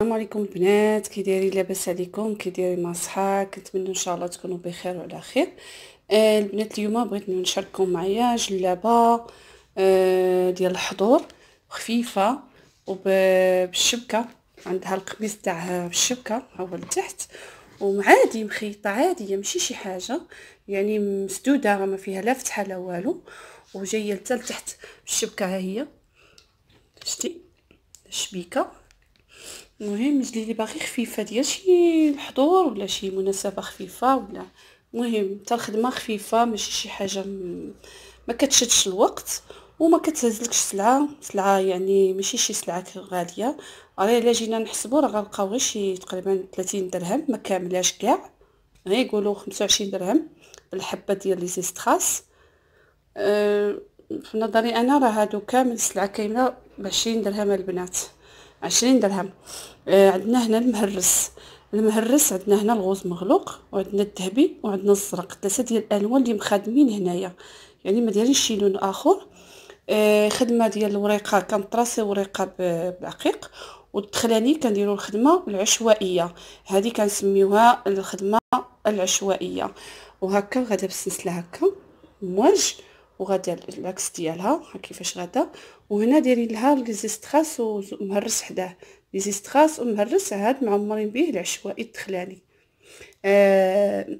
السلام عليكم بنات كي دايرين لاباس عليكم كي دايرين مع الصحه كنتمنى ان شاء الله تكونوا بخير وعلى خير آه البنات اليوم بغيت نشارككم معايا جلابه آه ديال الحضور خفيفه وبالشبكه عندها القميص تاعها بالشبكه ها هو لتحت ومعادي مخيطه عاديه ماشي شي حاجه يعني مسدوده ما فيها لا فتحه لا والو وجايه لتحت بالشبكه ها هي شتي الشبيكه المهم جلي لي باغي خفيفه ديال شي الحضور ولا شي مناسبه خفيفه ولا المهم حتى الخدمه خفيفه ماشي شي حاجه م... ما كتشدش الوقت وما كتهزلكش سلعه سلعه يعني ماشي شي سلعه غاليه راه الا جينا نحسبوا راه غنلقاو غير شي تقريبا 30 درهم ما كاملاش كاع غير يقولوا 25 درهم الحبه ديال لي زيستراس أه في نظري انا راه هادو كامل السلعه كامله ب 20 درهم البنات عشرين درهم آه عندنا هنا المهرس المهرس عندنا هنا الغوز مغلوق وعندنا الذهبي وعندنا الزرق ثلاثه ديال الالوان اللي مخدمين هنايا يعني ما دايرينش شي لون اخر آه خدمه ديال الوريقه كنطراسي وريقه بعقيق والدخلاني كنديروا الخدمه العشوائيه هذه كنسميوها الخدمه العشوائيه وهكا غادا بالسلسله هكا موج وغادي العكس ديالها ها كيفاش غادا وهنا دايرين لها ليزيستراس ومهرس حداه ليزيستراس ومهرس هاد معمرين به العشوائي الدخلاني آه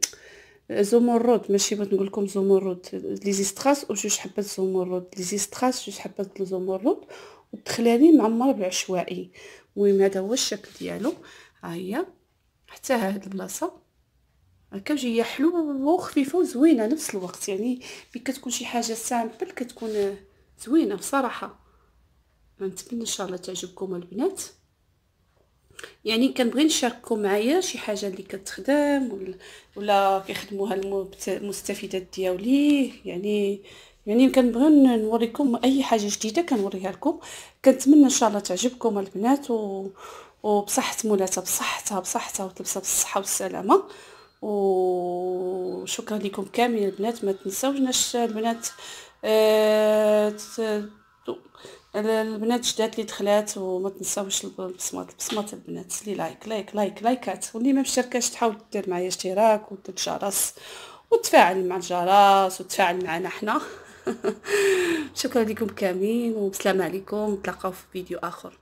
زومرود ماشي بغيت نقول لكم زمرد ليزيستراس وجوج حبات زمرد ليزيستراس جوج حبات زمرد والدخلاني معمر بالعشوائي المهم هذا هو الشكل ديالو ها هي حتى هاد البلاصه هكا هي حلوه وخفيفه وزوينه نفس الوقت يعني ملي كتكون شي حاجه سامبل كتكون زوينه بصراحه نتمنى ان شاء الله تعجبكم البنات يعني كنبغي نشارككم معايا شي حاجه اللي كتخدم ولا, ولا كيخدموها المستفيدات ديالي يعني يعني كنبغي نوريكم اي حاجه جديده كنوريها لكم كنتمنى ان شاء الله تعجبكم البنات و... وبصحه مولاتها بصحتها بصحتها وتلبسها بالصحه والسلامه وشكرا لكم كاملين البنات ما تنساوناش البنات آه البنات جدات اللي دخلات وما تنساوش البصمات البصمات البنات اللي لايك لايك لايك لايكات واللي ما مشاركاش تحاول دير معايا اشتراك ودير جرس وتفاعل مع الجرس وتفاعل معنا حنا شكرا لكم كاملين وبسلام عليكم نتلاقاو في فيديو اخر